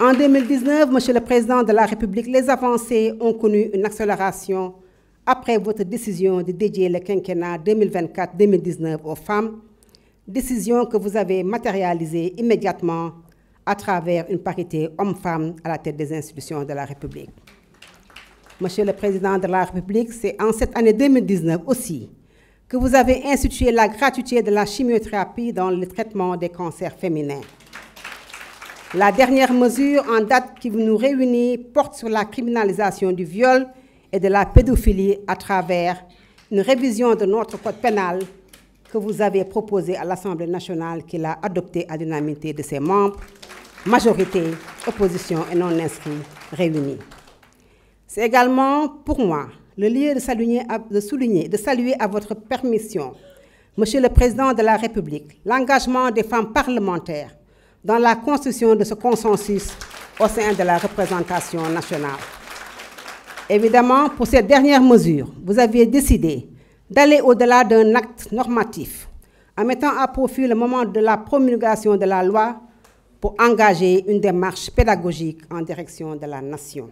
En 2019, Monsieur le Président de la République, les avancées ont connu une accélération après votre décision de dédier le quinquennat 2024-2019 aux femmes, décision que vous avez matérialisée immédiatement à travers une parité homme-femme à la tête des institutions de la République. Monsieur le Président de la République, c'est en cette année 2019 aussi que vous avez institué la gratuité de la chimiothérapie dans le traitement des cancers féminins. La dernière mesure en date qui nous réunit porte sur la criminalisation du viol et de la pédophilie à travers une révision de notre code pénal que vous avez proposé à l'Assemblée nationale qui l'a adoptée à l'unanimité de ses membres, majorité, opposition et non inscrits réunis. C'est également pour moi le lieu de saluer, de, souligner, de saluer à votre permission, Monsieur le Président de la République, l'engagement des femmes parlementaires dans la construction de ce consensus au sein de la représentation nationale. Évidemment, pour cette dernières mesure, vous aviez décidé d'aller au-delà d'un acte normatif en mettant à profit le moment de la promulgation de la loi pour engager une démarche pédagogique en direction de la nation.